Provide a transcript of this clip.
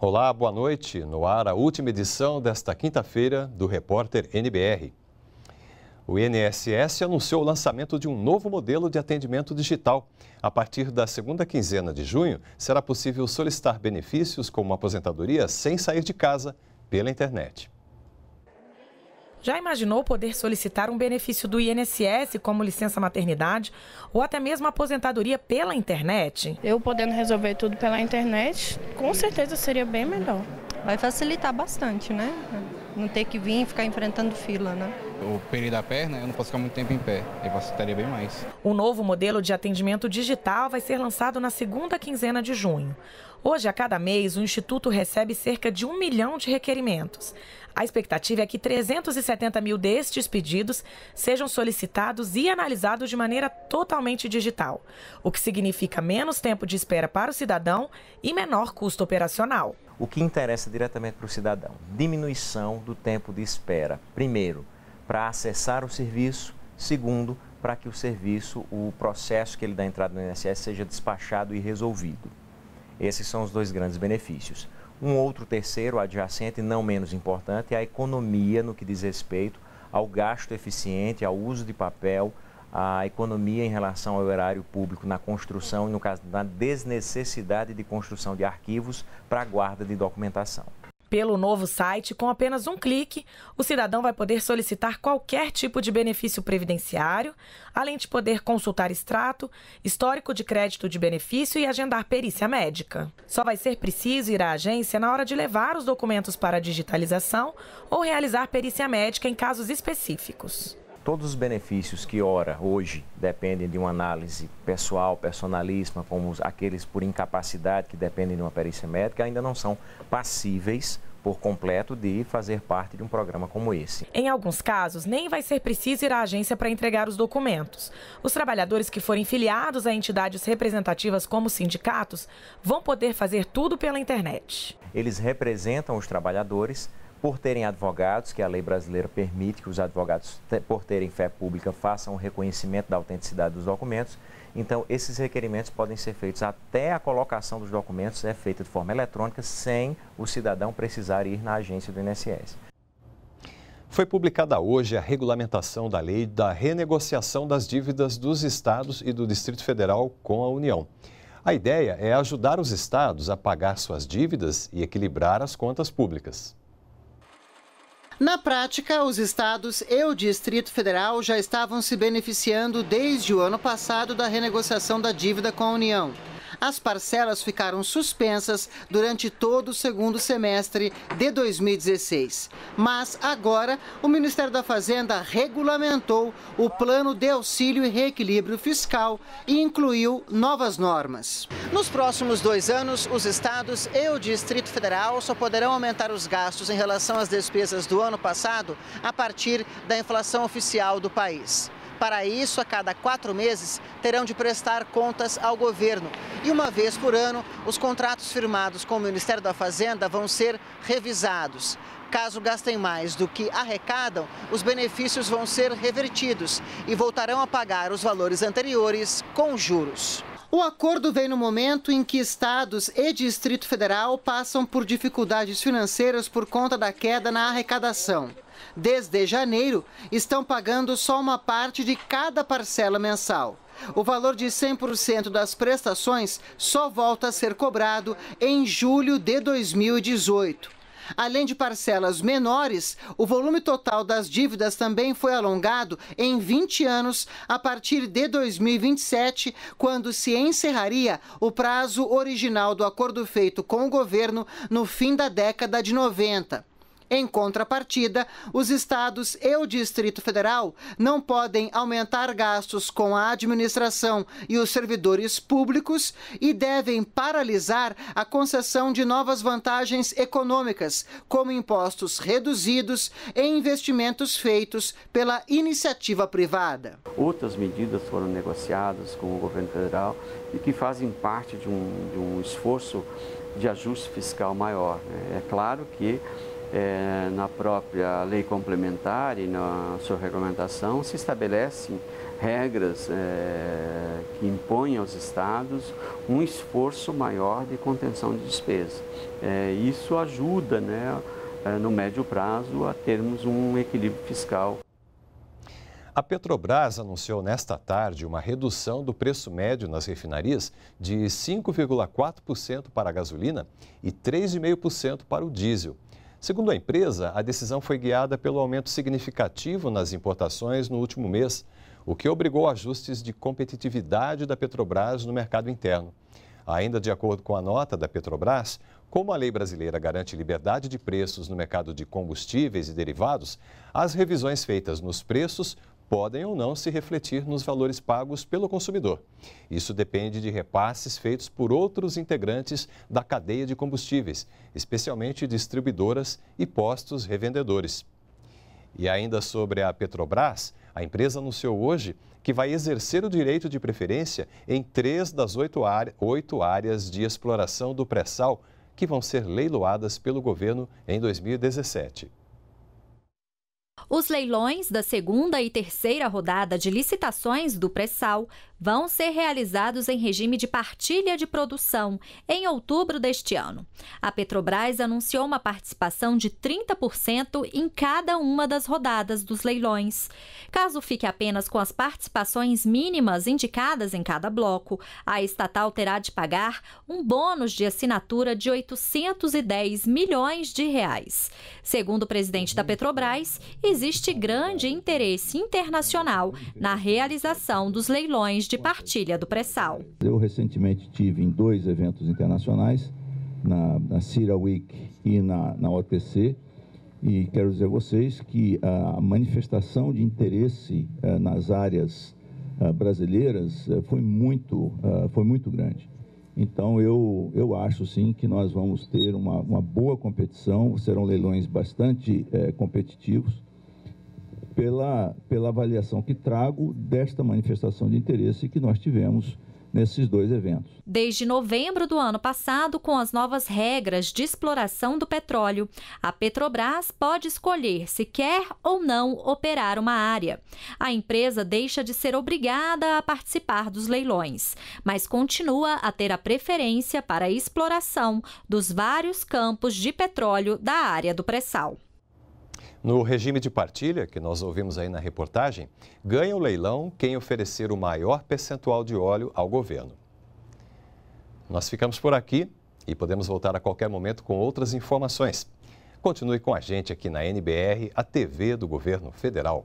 Olá, boa noite. No ar, a última edição desta quinta-feira do Repórter NBR. O INSS anunciou o lançamento de um novo modelo de atendimento digital. A partir da segunda quinzena de junho, será possível solicitar benefícios como aposentadoria sem sair de casa pela internet. Já imaginou poder solicitar um benefício do INSS, como licença maternidade, ou até mesmo aposentadoria pela internet? Eu podendo resolver tudo pela internet, com certeza seria bem melhor. Vai facilitar bastante, né? Não ter que vir e ficar enfrentando fila, né? o operei da perna, eu não posso ficar muito tempo em pé. Eu facilitaria bem mais. O novo modelo de atendimento digital vai ser lançado na segunda quinzena de junho. Hoje, a cada mês, o Instituto recebe cerca de um milhão de requerimentos. A expectativa é que 370 mil destes pedidos sejam solicitados e analisados de maneira totalmente digital, o que significa menos tempo de espera para o cidadão e menor custo operacional. O que interessa diretamente para o cidadão? Diminuição do tempo de espera. Primeiro, para acessar o serviço, segundo, para que o serviço, o processo que ele dá entrada no INSS seja despachado e resolvido. Esses são os dois grandes benefícios. Um outro terceiro, adjacente e não menos importante, é a economia no que diz respeito ao gasto eficiente, ao uso de papel, à economia em relação ao erário público na construção e, no caso, na desnecessidade de construção de arquivos para a guarda de documentação. Pelo novo site, com apenas um clique, o cidadão vai poder solicitar qualquer tipo de benefício previdenciário, além de poder consultar extrato, histórico de crédito de benefício e agendar perícia médica. Só vai ser preciso ir à agência na hora de levar os documentos para digitalização ou realizar perícia médica em casos específicos todos os benefícios que, ora, hoje dependem de uma análise pessoal, personalíssima, como aqueles por incapacidade que dependem de uma perícia médica, ainda não são passíveis por completo de fazer parte de um programa como esse. Em alguns casos, nem vai ser preciso ir à agência para entregar os documentos. Os trabalhadores que forem filiados a entidades representativas como sindicatos vão poder fazer tudo pela internet. Eles representam os trabalhadores por terem advogados, que a lei brasileira permite que os advogados, por terem fé pública, façam o reconhecimento da autenticidade dos documentos. Então, esses requerimentos podem ser feitos até a colocação dos documentos é feita de forma eletrônica, sem o cidadão precisar ir na agência do INSS. Foi publicada hoje a regulamentação da lei da renegociação das dívidas dos estados e do Distrito Federal com a União. A ideia é ajudar os estados a pagar suas dívidas e equilibrar as contas públicas. Na prática, os estados e o Distrito Federal já estavam se beneficiando desde o ano passado da renegociação da dívida com a União. As parcelas ficaram suspensas durante todo o segundo semestre de 2016. Mas agora, o Ministério da Fazenda regulamentou o plano de auxílio e reequilíbrio fiscal e incluiu novas normas. Nos próximos dois anos, os estados e o Distrito Federal só poderão aumentar os gastos em relação às despesas do ano passado a partir da inflação oficial do país. Para isso, a cada quatro meses, terão de prestar contas ao governo. E uma vez por ano, os contratos firmados com o Ministério da Fazenda vão ser revisados. Caso gastem mais do que arrecadam, os benefícios vão ser revertidos e voltarão a pagar os valores anteriores com juros. O acordo vem no momento em que estados e Distrito Federal passam por dificuldades financeiras por conta da queda na arrecadação desde janeiro, estão pagando só uma parte de cada parcela mensal. O valor de 100% das prestações só volta a ser cobrado em julho de 2018. Além de parcelas menores, o volume total das dívidas também foi alongado em 20 anos, a partir de 2027, quando se encerraria o prazo original do acordo feito com o governo no fim da década de 90. Em contrapartida, os estados e o Distrito Federal não podem aumentar gastos com a administração e os servidores públicos e devem paralisar a concessão de novas vantagens econômicas, como impostos reduzidos e investimentos feitos pela iniciativa privada. Outras medidas foram negociadas com o governo federal e que fazem parte de um, de um esforço de ajuste fiscal maior. Né? É claro que é, na própria lei complementar e na sua regulamentação se estabelecem regras é, que impõem aos estados um esforço maior de contenção de despesa. É, isso ajuda, né, é, no médio prazo, a termos um equilíbrio fiscal. A Petrobras anunciou nesta tarde uma redução do preço médio nas refinarias de 5,4% para a gasolina e 3,5% para o diesel. Segundo a empresa, a decisão foi guiada pelo aumento significativo nas importações no último mês, o que obrigou ajustes de competitividade da Petrobras no mercado interno. Ainda de acordo com a nota da Petrobras, como a lei brasileira garante liberdade de preços no mercado de combustíveis e derivados, as revisões feitas nos preços podem ou não se refletir nos valores pagos pelo consumidor. Isso depende de repasses feitos por outros integrantes da cadeia de combustíveis, especialmente distribuidoras e postos revendedores. E ainda sobre a Petrobras, a empresa anunciou hoje que vai exercer o direito de preferência em três das oito áreas de exploração do pré-sal que vão ser leiloadas pelo governo em 2017. Os leilões da segunda e terceira rodada de licitações do pré-sal vão ser realizados em regime de partilha de produção em outubro deste ano. A Petrobras anunciou uma participação de 30% em cada uma das rodadas dos leilões. Caso fique apenas com as participações mínimas indicadas em cada bloco, a estatal terá de pagar um bônus de assinatura de 810 milhões de reais. Segundo o presidente da Petrobras, existe grande interesse internacional na realização dos leilões de de partilha do pré-sal. Eu recentemente tive em dois eventos internacionais, na, na CIRA Week e na, na OTC, e quero dizer a vocês que a manifestação de interesse eh, nas áreas eh, brasileiras eh, foi, muito, foi muito grande. Então, eu, eu acho sim que nós vamos ter uma, uma boa competição, serão leilões bastante competitivos pela, pela avaliação que trago desta manifestação de interesse que nós tivemos nesses dois eventos. Desde novembro do ano passado, com as novas regras de exploração do petróleo, a Petrobras pode escolher se quer ou não operar uma área. A empresa deixa de ser obrigada a participar dos leilões, mas continua a ter a preferência para a exploração dos vários campos de petróleo da área do pré-sal. No regime de partilha, que nós ouvimos aí na reportagem, ganha o leilão quem oferecer o maior percentual de óleo ao governo. Nós ficamos por aqui e podemos voltar a qualquer momento com outras informações. Continue com a gente aqui na NBR, a TV do Governo Federal.